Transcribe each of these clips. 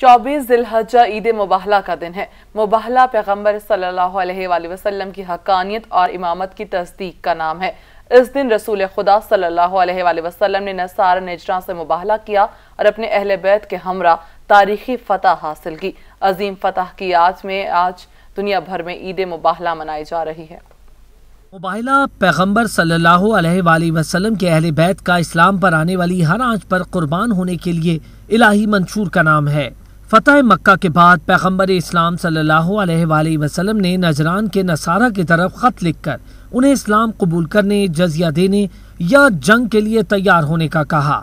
चौबीस दिलहजा ईद मुबाहला का दिन है मुबाहला पैगम्बर सल्हसम की हकानियत और इमामत की तस्दीक का नाम है इस दिन रसूल खुदा सल्लल्लाहु ने नसार नजरा से मुबाहला किया और अपने अहल बैत के हमरा तारीखी फतह हासिल की अजीम फतह की आज में आज दुनिया भर में ईद मुबाहला मनाई जा रही है मुबाहला पैगम्बर सल्लल्लाहु के अहल बैत का इस्लाम पर आने वाली हर आँच पर कुर्बान होने के लिए इलाही मंशूर का नाम है फ़तह मक्का के बाद पैगम्बर इस्लाम सल्हसम ने नजरान के नसारा की तरफ ख़त लिखकर उन्हें इस्लाम कबूल करने जजिया देने या जंग के लिए तैयार होने का कहा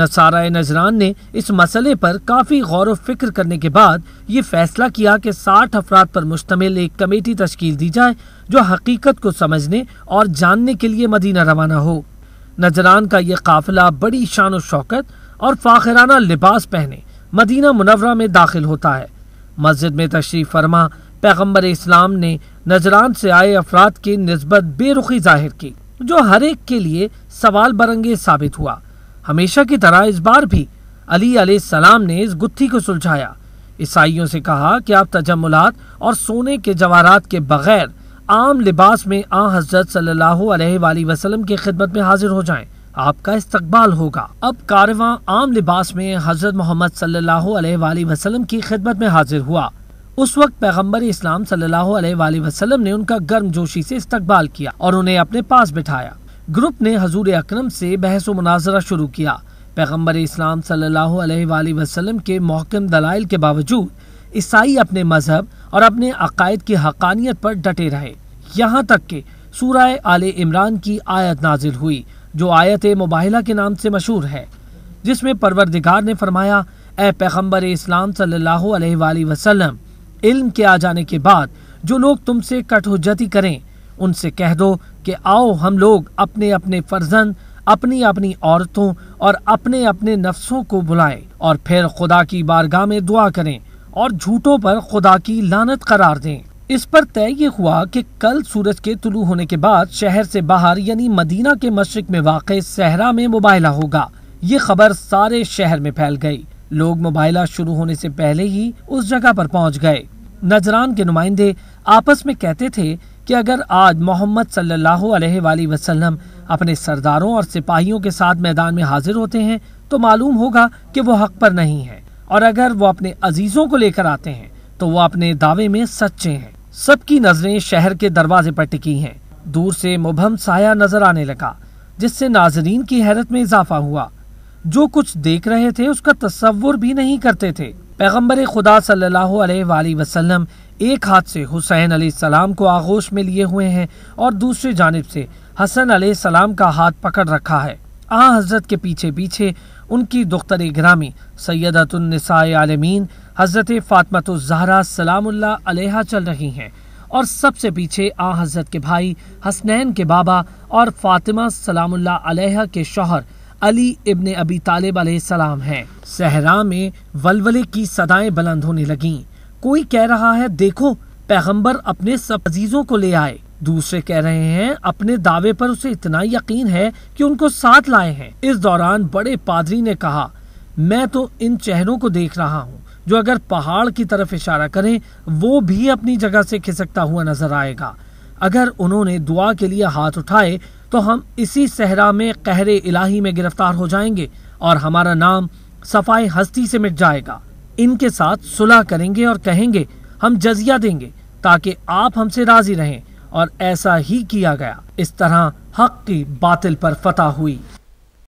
नसारा नजरान ने इस मसले पर काफ़ी गौर फिक्र करने के बाद ये फैसला किया कि साठ अफराद पर मुश्तमिल एक कमेटी तश्ल दी जाए जो हकीकत को समझने और जानने के लिए मदीना रवाना हो नजरान का ये काफिला बड़ी शान शौकत और फ़ाखराना लिबास पहने मदीना मुनवरा में दाखिल होता है मस्जिद में तशरीफ़ फरमा पैगम्बर इस्लाम ने नजरान से आए अफराद की नस्बत बेरुखी जाहिर की जो हर एक के लिए सवाल बरंगे साबित हुआ हमेशा की तरह इस बार भी अली सलाम ने इस गुत्थी को सुलझाया ईसाइयों से कहा कि आप तजमलात और सोने के जवाहरात के बगैर आम लिबास में आ हजरत सल्लल्लाहु अलैहि वसल्लम की खिदमत में हाजिर हो जाएं आपका इस्तकबाल होगा अब कारवा आम लिबास में हजरत मोहम्मद सल्लाम की खिदमत में हाजिर हुआ उस वक्त पैगम्बर इस्लाम सल्लाम ने उनका गर्म जोशी ऐसी इस्तकबाल किया और उन्हें अपने पास बिठाया ग्रुप ने हजूर अक्रम से बहस व मुनाजरा शुरू किया पैगम्बर इस्लाम सल्लाम के मोहकम दलाइल के बावजूद ईसाई अपने मजहब और अपने अकायद की हकानियत पर डटे रहे यहाँ तक के सूरा आल इमरान की आयत नाजिल हुई जो आयत मुबाहला के नाम से मशहूर है जिसमें परवरदिगार ने फरमाया ए पैगम्बर इस्लाम सल्लाम इल्म के आ जाने के बाद जो लोग तुमसे कठोजती करें उनसे कह दो कि आओ हम लोग अपने अपने फर्जंद अपनी अपनी औरतों और अपने अपने नफ्सों को बुलाएं और फिर खुदा की बारगाह में दुआ करें और झूठों पर खुदा की लानत करार दें इस पर तय ये हुआ कि कल सूरज के तुलू होने के बाद शहर से बाहर यानी मदीना के मशरक में वाक़ सहरा में मुबाइला होगा ये खबर सारे शहर में फैल गई लोग मुबाहला शुरू होने से पहले ही उस जगह पर पहुंच गए नजरान के नुमाइंदे आपस में कहते थे कि अगर आज मोहम्मद सल्लल्लाहु अलैहि वसल्लम अपने सरदारों और सिपाहियों के साथ मैदान में हाजिर होते हैं तो मालूम होगा कि वो हक पर नहीं है और अगर वो अपने अजीज़ों को लेकर आते हैं तो वो अपने दावे में सच्चे हैं सबकी नजरें शहर के दरवाजे पर टिकी हैं दूर से मुबहम साया नजर आने लगा जिससे नाजरीन की हैरत में इजाफा हुआ जो कुछ देख रहे थे उसका तस्वुर भी नहीं करते थे पैगम्बर खुदा सल्लल्लाहु अलैहि वसल्लम एक हाथ से हुसैन सलाम को आगोश में लिए हुए हैं और दूसरी जानब से हसन सलाम का हाथ पकड़ रखा है आ हज़रत के पीछे पीछे उनकी दुख्तर ग्रामी सैदतुलनसाए आलमीन हज़रत फ़ातमतुलजहरा सलामुल्ला अलैहा चल रही हैं और सबसे पीछे आ हज़रत के भाई हसनैन के बाबा और फ़ातिमा सलामुल्ला अलैहा के शोहर अली इबन अबी तालिब सलाम हैं सहरा में वलवले की सदाएं बुलंद होने लगीं कोई कह रहा है देखो पैगंबर अपने सब अजीज़ों को ले आए दूसरे कह रहे हैं अपने दावे पर उसे इतना यकीन है कि उनको साथ लाए हैं इस दौरान बड़े पादरी ने कहा मैं तो इन चेहरों को देख रहा हूँ जो अगर पहाड़ की तरफ इशारा करें वो भी अपनी जगह से खिसकता हुआ नजर आएगा अगर उन्होंने दुआ के लिए हाथ उठाए तो हम इसी सहरा में कहरे इलाही में गिरफ्तार हो जाएंगे और हमारा नाम सफाई हस्ती से मिट जाएगा इनके साथ सुलह करेंगे और कहेंगे हम जजिया देंगे ताकि आप हमसे राजी रहें और ऐसा ही किया गया इस तरह हक की बातिल पर फतह हुई